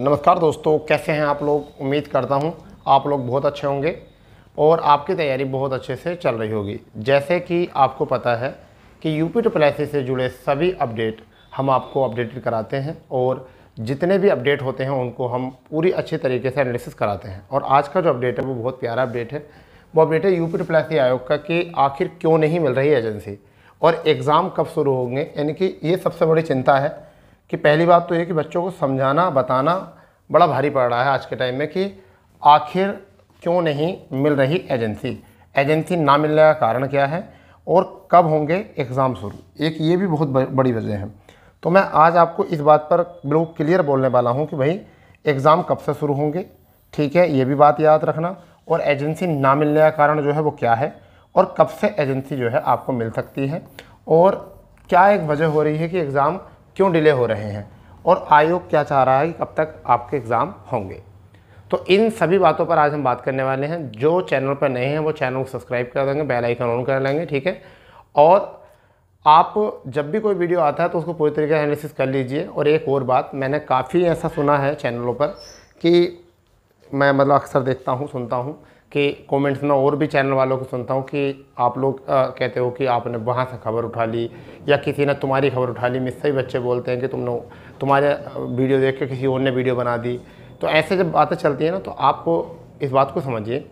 नमस्कार दोस्तों कैसे हैं आप लोग उम्मीद करता हूं आप लोग बहुत अच्छे होंगे और आपकी तैयारी बहुत अच्छे से चल रही होगी जैसे कि आपको पता है कि यूपी टू प्लेसी से जुड़े सभी अपडेट हम आपको अपडेटेड कराते हैं और जितने भी अपडेट होते हैं उनको हम पूरी अच्छे तरीके से एनालिसिस कराते हैं और आज का जो अपडेट है वो बहुत प्यारा अपडेट है वो अपडेट है यूपी टू प्लेसी आयोग का कि आखिर क्यों नहीं मिल रही एजेंसी और एग्ज़ाम कब शुरू होंगे यानी कि ये सबसे बड़ी चिंता है कि पहली बात तो ये कि बच्चों को समझाना बताना बड़ा भारी पड़ रहा है आज के टाइम में कि आखिर क्यों नहीं मिल रही एजेंसी एजेंसी ना मिलने का कारण क्या है और कब होंगे एग्ज़ाम शुरू एक ये भी बहुत बड़ी वजह है तो मैं आज आपको इस बात पर बिल्कुल क्लियर बोलने वाला हूँ कि भाई एग्ज़ाम कब से शुरू होंगे ठीक है ये भी बात याद रखना और एजेंसी ना मिलने का कारण जो है वो क्या है और कब से एजेंसी जो है आपको मिल सकती है और क्या एक वजह हो रही है कि एग्ज़ाम क्यों डिले हो रहे हैं और आयोग क्या चाह रहा है कि कब तक आपके एग्ज़ाम होंगे तो इन सभी बातों पर आज हम बात करने वाले हैं जो चैनल पर नए हैं वो चैनल को सब्सक्राइब कर देंगे बेल आइकन ऑन कर लेंगे ठीक है और आप जब भी कोई वीडियो आता है तो उसको पूरी तरीके से एनालिसिस कर लीजिए और एक और बात मैंने काफ़ी ऐसा सुना है चैनलों पर कि मैं मतलब अक्सर देखता हूँ सुनता हूँ कि कमेंट्स में और भी चैनल वालों को सुनता हूँ कि आप लोग आ, कहते हो कि आपने वहाँ से खबर उठा ली या किसी ने तुम्हारी खबर उठा ली मिससे ही बच्चे बोलते हैं कि तुमने तुम्हारे वीडियो देख के किसी और ने वीडियो बना दी तो ऐसे जब बातें चलती हैं ना तो आपको इस बात को समझिए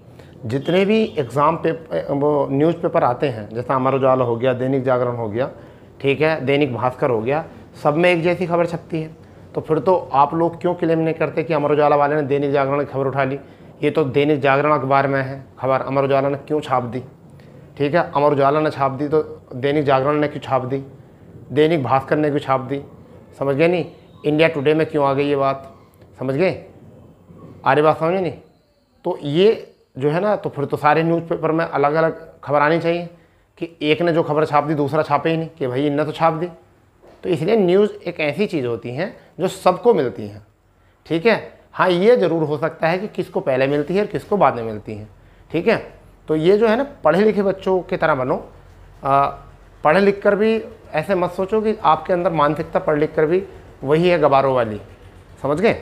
जितने भी एग्ज़ाम पेपर वो न्यूज़ पेपर आते हैं जैसा अमर उजाला हो गया दैनिक जागरण हो गया ठीक है दैनिक भास्कर हो गया सब में एक जैसी खबर छपती है तो फिर तो आप लोग क्यों क्लेम नहीं करते कि अमर उजाला वाले ने दैनिक जागरण की खबर उठा ली ये तो दैनिक जागरण अखबार में है खबर अमर उजाला ने क्यों छाप दी ठीक है अमर उजाला ने छाप दी तो दैनिक जागरण ने क्यों छाप दी दैनिक भास्कर ने क्यों छाप दी समझ गए नहीं इंडिया टुडे में क्यों आ गई ये बात समझ गए आरे बात समझे नहीं तो ये जो है ना तो फिर तो सारे न्यूज़पेपर में अलग अलग खबर आनी चाहिए कि एक ने जो खबर छाप दी दूसरा छापे ही नहीं कि भाई इनने तो छाप दी तो इसलिए न्यूज़ एक ऐसी चीज़ होती है जो सबको मिलती है ठीक है हाँ ये ज़रूर हो सकता है कि किसको पहले मिलती है और किसको बाद में मिलती है ठीक है तो ये जो है ना पढ़े लिखे बच्चों की तरह बनो पढ़े लिख कर भी ऐसे मत सोचो कि आपके अंदर मानसिकता पढ़ लिख कर भी वही है गबारों वाली समझ गए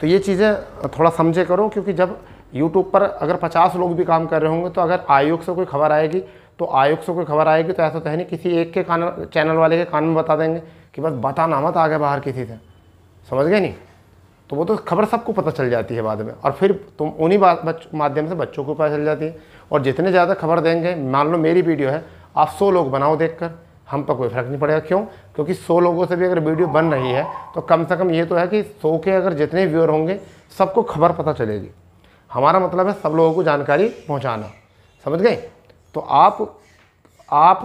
तो ये चीज़ें थोड़ा समझे करो क्योंकि जब यूट्यूब पर अगर पचास लोग भी काम कर रहे होंगे तो अगर आयोग से कोई खबर आएगी तो आयोग से कोई खबर आएगी तो ऐसा तो है नहीं किसी एक के कान चैनल वाले के कान में बता देंगे कि बस बताना मत आगे बाहर किसी से समझ गए नहीं तो वो तो खबर सबको पता चल जाती है बाद में और फिर तुम उन्हीं बात माध्यम से बच्चों को पता चल जाती है और जितने ज़्यादा खबर देंगे मान लो मेरी वीडियो है आप सौ लोग बनाओ देखकर हम पर कोई फ़र्क नहीं पड़ेगा क्यों क्योंकि सौ लोगों से भी अगर वीडियो बन रही है तो कम से कम ये तो है कि सौ के अगर जितने व्यूअर होंगे सबको खबर पता चलेगी हमारा मतलब है सब लोगों को जानकारी पहुंचाना समझ गए तो आप आप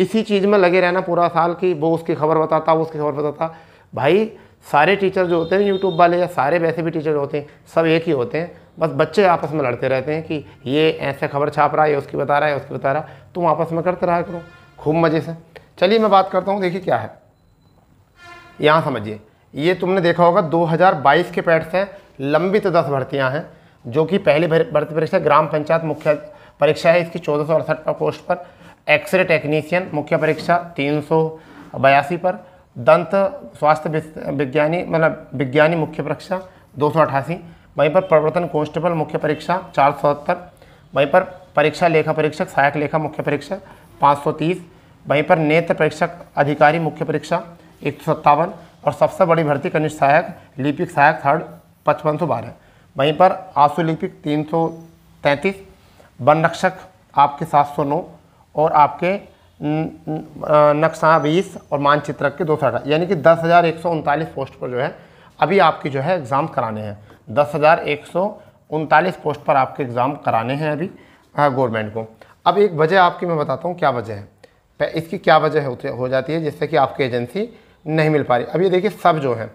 इसी चीज़ में लगे रहना पूरा साल कि वो उसकी खबर बताता वो उसकी खबर बताता भाई सारे टीचर जो होते हैं यूट्यूब वाले या सारे वैसे भी टीचर होते हैं सब एक ही होते हैं बस बच्चे आपस में लड़ते रहते हैं कि ये ऐसे खबर छाप रहा है ये उसकी बता रहा है उसकी बता रहा है तुम आपस में करते रहा करो खूब मज़े से चलिए मैं बात करता हूँ देखिए क्या है यहाँ समझिए ये तुमने देखा होगा 2022 के पैट से लंबित दस भर्तियाँ हैं जो कि पहली भर्ती परीक्षा ग्राम पंचायत मुख्य परीक्षा है इसकी चौदह सौ अड़सठ पर पोस्ट पर एक्सरे टेक्नीसियन मुख्य परीक्षा तीन सौ बयासी पर दंत स्वास्थ्य विज्ञानी मतलब विज्ञानी मुख्य परीक्षा दो सौ अठासी वहीं पर प्रवर्तन कॉन्स्टेबल मुख्य परीक्षा चार सौ सत्तर वहीं पर परीक्षा लेखा परीक्षक सहायक लेखा मुख्य परीक्षा पाँच सौ तीस वहीं पर नेत्र परीक्षक अधिकारी मुख्य परीक्षा एक सौ सत्तावन और सबसे बड़ी भर्ती कनिष्ठ सहायक लिपिक सहायक थर्ड पचपन सौ बारह वहीं पर आंसू लिपिक तीन सौ तैंतीस वन रक्षक आपके सात सौ नौ और आपके नक्शा बीस और मानचित्रक के दो सौ यानी कि दस हज़ार एक सौ उनतालीस पोस्ट पर जो है अभी आपकी जो है एग्ज़ाम कराने हैं दस हज़ार एक सौ उनतालीस पोस्ट पर आपके एग्ज़ाम कराने हैं अभी गवर्नमेंट को अब एक वजह आपकी मैं बताता हूँ क्या वजह है इसकी क्या वजह हो जाती है जिससे कि आपकी एजेंसी नहीं मिल पा रही अब ये देखिए सब जो है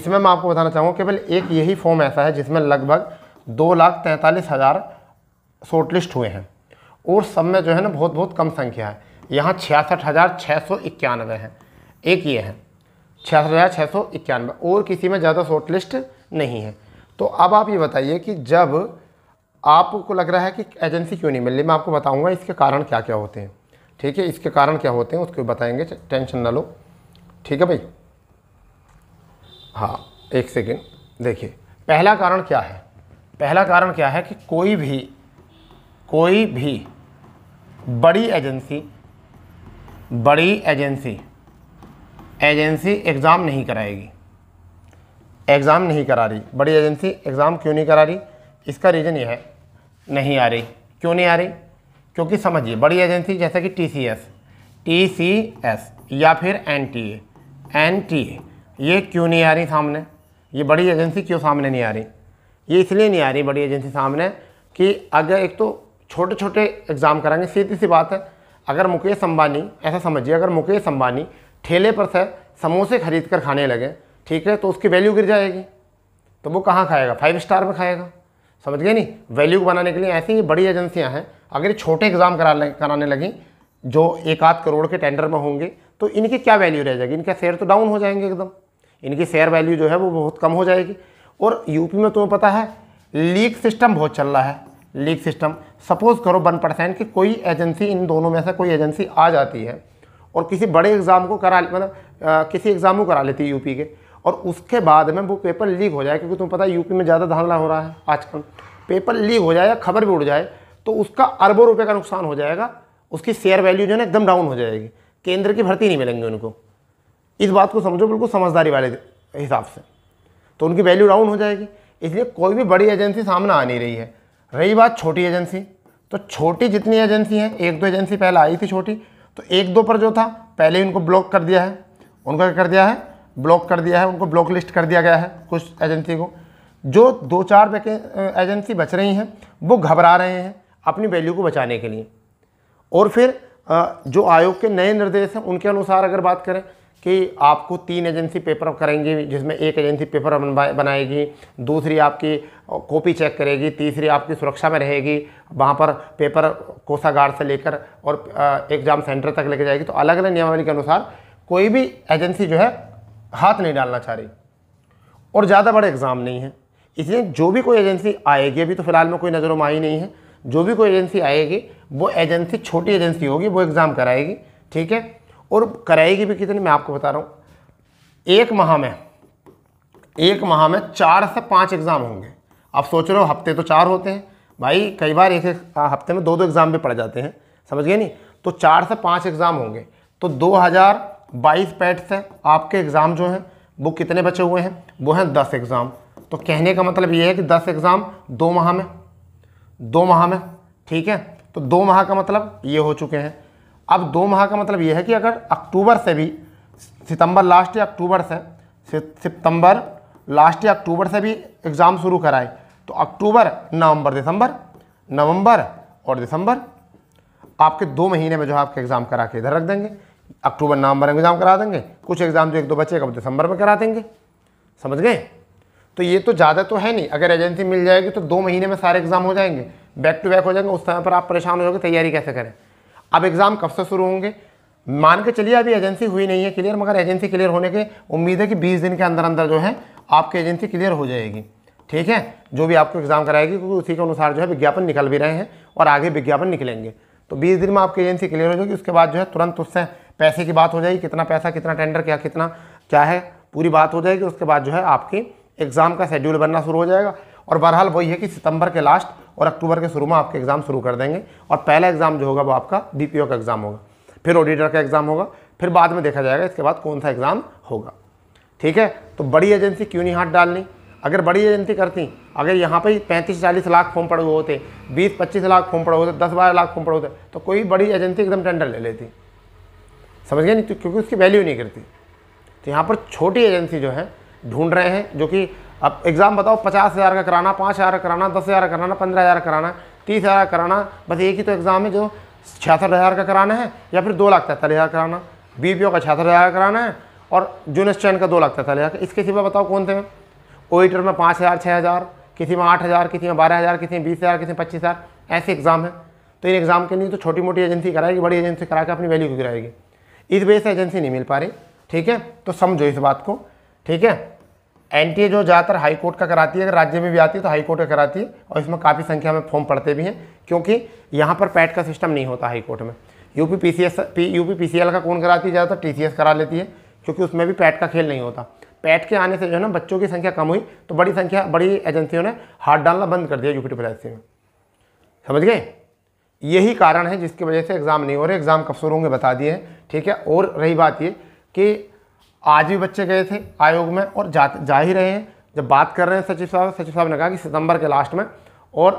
इसमें मैं आपको बताना चाहूँगा केवल एक यही फॉर्म ऐसा है जिसमें लगभग दो लाख तैंतालीस हज़ार शॉर्टलिस्ट हुए हैं और सब में जो है ना बहुत बहुत कम संख्या है यहाँ छियासठ हज़ार छः सौ इक्यानवे हैं एक ये है छियासठ हज़ार छः सौ इक्यानवे और किसी में ज़्यादा शॉर्ट लिस्ट नहीं है तो अब आप ये बताइए कि जब आपको लग रहा है कि एजेंसी क्यों नहीं मिल रही मैं आपको बताऊँगा इसके कारण क्या क्या होते हैं ठीक है इसके कारण क्या होते हैं उसको बताएंगे टेंशन ना लो ठीक है भाई हाँ एक सेकेंड देखिए पहला कारण क्या है पहला कारण क्या है कि कोई भी कोई भी बड़ी एजेंसी बड़ी एजेंसी एजेंसी एग्ज़ाम नहीं कराएगी एग्ज़ाम नहीं करा रही बड़ी एजेंसी एग्ज़ाम क्यों नहीं करा रही इसका रीज़न ये है नहीं आ रही क्यों नहीं आ रही क्योंकि समझिए बड़ी एजेंसी जैसे कि T C S T C S या फिर N T A N T A ये क्यों नहीं आ रही सामने ये बड़ी एजेंसी क्यों सामने नहीं आ रही ये इसलिए नहीं आ रही बड़ी एजेंसी सामने कि अगर एक तो छोटे छोटे एग्ज़ाम कराएंगे सीधी सी बात है अगर मुकेश अंबानी ऐसा समझिए अगर मुकेश अंबानी ठेले पर से समोसे खरीद कर खाने लगे ठीक है तो उसकी वैल्यू गिर जाएगी तो वो कहाँ खाएगा फाइव स्टार में खाएगा समझ गए नहीं वैल्यू बनाने के लिए ऐसी ही बड़ी एजेंसियाँ हैं अगर ये छोटे एग्ज़ाम करा कराने लगें जो एक आध करोड़ के टेंडर में होंगे तो इनकी क्या वैल्यू रह जाएगी इनका शेयर तो डाउन हो जाएंगे एकदम इनकी शेयर वैल्यू जो है वो बहुत कम हो जाएगी और यूपी में तुम्हें पता है लीक सिस्टम बहुत चल रहा है लीग सिस्टम सपोज़ करो वन परसेंट कि कोई एजेंसी इन दोनों में से कोई एजेंसी आ जाती है और किसी बड़े एग्ज़ाम को करा मतलब किसी एग्ज़ाम को करा लेती है यूपी के और उसके बाद में वो पेपर लीक हो जाए क्योंकि तुम्हें पता है यूपी में ज़्यादा धांधला हो रहा है आजकल पेपर लीक हो जाए या खबर भी उड़ जाए तो उसका अरबों रुपये का नुकसान हो जाएगा उसकी शेयर वैल्यू जो है एकदम डाउन हो जाएगी केंद्र की भर्ती नहीं मिलेंगे उनको इस बात को समझो बिल्कुल समझदारी वाले हिसाब से तो उनकी वैल्यू डाउन हो जाएगी इसलिए कोई भी बड़ी एजेंसी सामने आ नहीं रही है रही बात छोटी एजेंसी तो छोटी जितनी एजेंसी हैं एक दो एजेंसी पहले आई थी छोटी तो एक दो पर जो था पहले ही उनको ब्लॉक कर दिया है उनको क्या कर दिया है ब्लॉक कर दिया है उनको ब्लॉक लिस्ट कर दिया गया है कुछ एजेंसी को जो दो चार एजेंसी बच रही हैं वो घबरा रहे हैं अपनी वैल्यू को बचाने के लिए और फिर जो आयोग के नए निर्देश हैं उनके अनुसार अगर बात करें कि आपको तीन एजेंसी पेपर करेंगी जिसमें एक एजेंसी पेपर बनाएगी दूसरी आपकी कॉपी चेक करेगी तीसरी आपकी सुरक्षा में रहेगी वहाँ पर पेपर कोसागार से लेकर और एग्ज़ाम सेंटर तक लेके जाएगी तो अलग अलग नियमावली के अनुसार कोई भी एजेंसी जो है हाथ नहीं डालना चाह रही और ज़्यादा बड़े एग्ज़ाम नहीं है इसलिए जो भी कोई एजेंसी आएगी अभी तो फ़िलहाल में कोई नज़रों में आई नहीं है जो भी कोई एजेंसी आएगी वो एजेंसी छोटी एजेंसी होगी वो एग्ज़ाम कराएगी ठीक है और कराएगी भी कितनी मैं आपको बता रहा हूँ एक माह में एक माह में चार से पाँच एग्ज़ाम होंगे आप सोच रहे हो हफ्ते तो चार होते हैं भाई कई बार एक हाँ, हफ्ते में दो दो एग्ज़ाम भी पड़ जाते हैं समझ गए नहीं तो चार से पाँच एग्ज़ाम होंगे तो 2022 पैट से आपके एग्ज़ाम जो हैं वो कितने बचे हुए हैं वो हैं दस एग्ज़ाम तो कहने का मतलब ये है कि दस एग्ज़ाम दो माह में दो माह में ठीक है तो दो माह का मतलब ये हो चुके हैं अब दो माह का मतलब ये है कि अगर अक्टूबर से भी सितंबर लास्ट या अक्टूबर से सितंबर लास्ट या अक्टूबर से भी एग्ज़ाम शुरू कराए तो अक्टूबर नवंबर दिसंबर नवंबर और दिसंबर आपके दो महीने में जो है आपके एग्ज़ाम करा के इधर रख देंगे अक्टूबर नवंबर में एग्ज़ाम करा देंगे कुछ एग्ज़ाम जो एक दो बचेगा वो दिसंबर में करा देंगे समझ गए तो ये तो ज़्यादा तो है नहीं अगर एजेंसी मिल जाएगी तो दो महीने में सारे एग्ज़ाम हो जाएंगे बैक टू बैक हो जाएंगे उस समय पर आप परेशान हो जाओगे तैयारी कैसे करें अब एग्ज़ाम कब से शुरू होंगे मान के चलिए अभी एजेंसी हुई नहीं है क्लियर मगर एजेंसी क्लियर होने के उम्मीद है कि बीस दिन के अंदर अंदर जो है आपकी एजेंसी क्लियर हो जाएगी ठीक है जो भी आपको एग्ज़ाम कराएगी क्योंकि उसी के अनुसार जो है विज्ञापन निकल भी रहे हैं और आगे विज्ञापन निकलेंगे तो बीस दिन में आपकी एजेंसी क्लियर हो जाएगी उसके बाद जो है तुरंत उससे पैसे की बात हो जाएगी कितना पैसा कितना टेंडर क्या कितना क्या है पूरी बात हो जाएगी उसके बाद जो है आपकी एग्ज़ाम का शेड्यूल बनना शुरू हो जाएगा और बहरहाल वही है कि सितंबर के लास्ट और अक्टूबर के शुरू में आपके एग्ज़ाम शुरू कर देंगे और पहला एग्ज़ाम जो होगा वो आपका बी का एग्ज़ाम होगा फिर ऑडिटर का एग्ज़ाम होगा फिर बाद में देखा जाएगा इसके बाद कौन सा एग्ज़ाम होगा ठीक है तो बड़ी एजेंसी क्यों नहीं हाथ डालनी अगर बड़ी एजेंसी करती अगर यहाँ पे पैंतीस चालीस लाख फॉर्म पड़े हुए होते बीस पच्चीस लाख फॉर्म पड़े होते दस बारह लाख फॉर्म पड़े होते तो कोई बड़ी एजेंसी एकदम टेंडर ले लेती समझ गए नहीं तो क्योंकि उसकी वैल्यू नहीं करती तो यहाँ पर छोटी एजेंसी जो है ढूंढ रहे हैं जो कि अब एग्ज़ाम बताओ पचास हज़ार का कराना पाँच हज़ार का कराना दस हज़ार का कराना पंद्रह हज़ार का कराना तीस हज़ार का कराना बस एक ही तो एग्ज़ाम है जो छियासठ हज़ार का कराना है या फिर दो लाख तैंतालीस हज़ार कराना बी पी ओ का छियासठ हज़ार कराना है और स्टैंड का दो लाख तैंतालीस हज़ार इसके सिवा बताओ कौन थे ओइटर में पाँच हज़ार छः हज़ार किसी में आठ हज़ार किसी में बारह हज़ार किसी में बीस हज़ार किसी में पच्चीस हज़ार ऐसे एग्ज़ाम हैं तो इन एग्ज़ाम के लिए तो छोटी मोटी एजेंसी कराएगी बड़ी एजेंसी करा के अपनी वैल्यू को गिराएगी इस वजह से एजेंसी नहीं मिल पा रही ठीक है तो समझो इस बात को ठीक है एनटीए जो ज़्यादातर हाईकोर्ट का कराती है अगर राज्य में भी आती है तो हाईकोर्ट का कराती है और इसमें काफ़ी संख्या में फॉर्म पड़ते भी हैं क्योंकि यहाँ पर पैट का सिस्टम नहीं होता हाईकोर्ट में UP PCS P UP PCL का कौन कराती है ज़्यादातर टीसीएस करा लेती है क्योंकि उसमें भी पैट का खेल नहीं होता पैट के आने से जो है ना बच्चों की संख्या कम हुई तो बड़ी संख्या बड़ी एजेंसियों ने हाथ डालना बंद कर दिया यूपी ट्रिपल में समझ गए यही कारण है जिसकी वजह से एग्ज़ाम नहीं हो रहे एग्ज़ाम कब शुरू होंगे बता दिए हैं ठीक है और रही बात ये कि आज भी बच्चे गए थे आयोग में और जा जा ही रहे हैं जब बात कर रहे हैं सचिव साहब सचिव साहब ने कहा कि सितंबर के लास्ट में और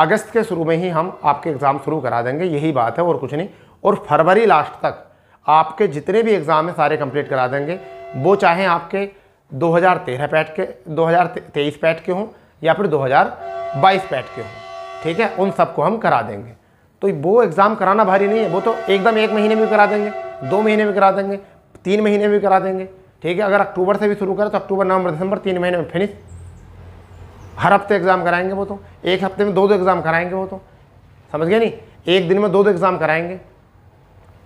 अगस्त के शुरू में ही हम आपके एग्ज़ाम शुरू करा देंगे यही बात है और कुछ नहीं और फरवरी लास्ट तक आपके जितने भी एग्ज़ाम हैं सारे कंप्लीट करा देंगे वो चाहे आपके 2013 पैट के 2023 पैट के हों या फिर 2022 पैट के हों ठीक है उन सबको हम करा देंगे तो वो एग्ज़ाम कराना भारी नहीं है वो तो एकदम एक महीने में करा देंगे दो महीने में करा देंगे तीन महीने में करा देंगे ठीक है अगर अक्टूबर से भी शुरू करें तो अक्टूबर नवंबर दिसंबर तीन महीने में फिनिश हर हफ्ते एग्ज़ाम कराएंगे वो तो एक हफ्ते में दो दो एग्ज़ाम कराएंगे वो तो समझ गए नहीं एक दिन में दो दो एग्ज़ाम कराएंगे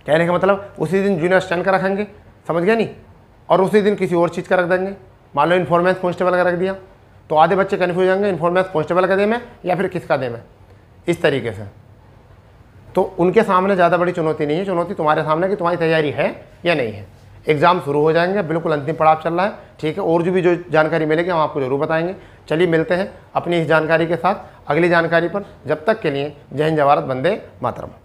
कहने का मतलब उसी दिन जूनियर स्टैंड का रखेंगे समझ गए नहीं और उसी दिन किसी और चीज़ का रख देंगे मान लो इन्फॉर्मेंस कॉन्स्टेबल का रख दिया तो आधे बच्चे कन्फ्यूज होंगे इन्फॉर्मेंस कॉन्स्टेबल का दे मैं या फिर किसका दे मैं इस तरीके से तो उनके सामने ज़्यादा बड़ी चुनौती नहीं है चुनौती तुम्हारे सामने कि तुम्हारी तैयारी है या नहीं है एग्ज़ाम शुरू हो जाएंगे बिल्कुल अंतिम पड़ाव चल रहा है ठीक है और जो भी जो जानकारी मिलेगी हम आपको ज़रूर बताएंगे चलिए मिलते हैं अपनी इस जानकारी के साथ अगली जानकारी पर जब तक के लिए जय हिंद जवारत बंदे मातरम